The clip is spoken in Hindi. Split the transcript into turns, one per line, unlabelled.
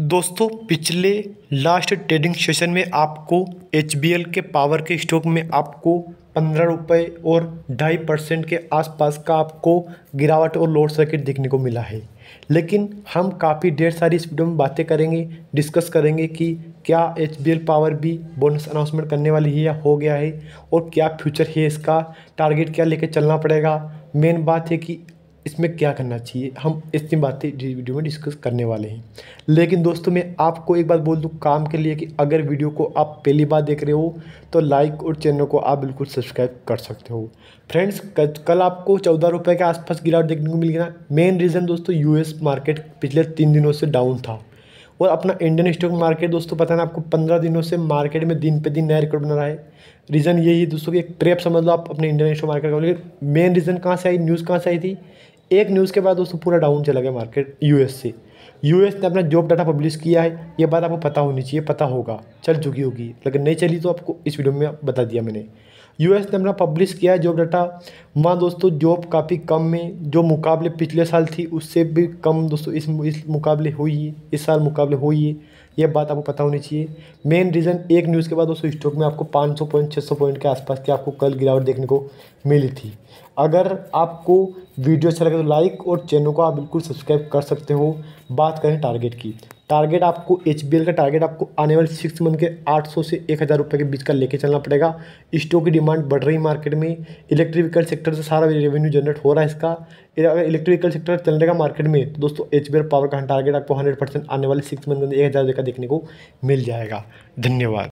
दोस्तों पिछले लास्ट ट्रेडिंग सेशन में आपको एच के पावर के स्टॉक में आपको पंद्रह रुपये और ढाई परसेंट के आसपास का आपको गिरावट और लोड सर्किट देखने को मिला है लेकिन हम काफ़ी ढेर सारी इस वीडियो में बातें करेंगे डिस्कस करेंगे कि क्या एच पावर भी बोनस अनाउंसमेंट करने वाली है या हो गया है और क्या फ्यूचर है इसका टारगेट क्या लेके चलना पड़ेगा मेन बात है कि इसमें क्या करना चाहिए हम इतनी बातें वीडियो में डिस्कस करने वाले हैं लेकिन दोस्तों मैं आपको एक बात बोल दूँ काम के लिए कि अगर वीडियो को आप पहली बार देख रहे हो तो लाइक और चैनल को आप बिल्कुल सब्सक्राइब कर सकते हो फ्रेंड्स कल आपको चौदह रुपये के आसपास गिरावट देखने को मिल गया मेन रीज़न दोस्तों यूएस मार्केट पिछले तीन दिनों से डाउन था और अपना इंडियन स्टॉक मार्केट दोस्तों पता ना आपको पंद्रह दिनों से मार्केट में दिन पे दिन नया रिकॉर्ड बना रहा है रीज़न यही है दोस्तों कि एक ट्रेप समझ लो आप अपने इंडियन स्टॉक मार्केट का लेकिन मेन रीज़न कहाँ से आई न्यूज़ कहाँ से आई थी एक न्यूज़ के बाद दोस्तों पूरा डाउन चला गया मार्केट यूएस से यूएस ने अपना जॉब डाटा पब्लिश किया है ये बात आपको पता होनी चाहिए पता होगा चल चुकी होगी लेकिन नहीं चली तो आपको इस वीडियो में बता दिया मैंने यूएस ने अपना पब्लिश किया है जॉब डाटा वहाँ दोस्तों जॉब काफ़ी कम में जो मुकाबले पिछले साल थी उससे भी कम दोस्तों इस इस मुकाबले हुई इस साल मुकाबले हुई ये बात आपको पता होनी चाहिए मेन रीज़न एक न्यूज़ के बाद दोस्तों स्टॉक में आपको 500 पॉइंट 600 पॉइंट के आसपास की आपको कल गिरावट देखने को मिली थी अगर आपको वीडियो अच्छा लगे तो लाइक और चैनल को आप बिल्कुल सब्सक्राइब कर सकते हो बात करें टारगेट की टारगेट आपको एच का टारगेट आपको आने वाले सिक्स मंथ के 800 से एक हज़ार रुपये के बीच का लेके चलना पड़ेगा स्टॉक की डिमांड बढ़ रही मार्केट में इलेक्ट्रिक व्हीकल सेक्टर से सारा रेवेन्यू जनरेट हो रहा है इसका अगर इलेक्ट्रिक व्हीकल सेक्टर चल रहेगा मार्केट में तो दोस्तों एच पावर का टारगेट आपको हंड्रेड आने वाले सिक्स मंथ में एक हज़ार देखने को मिल जाएगा धन्यवाद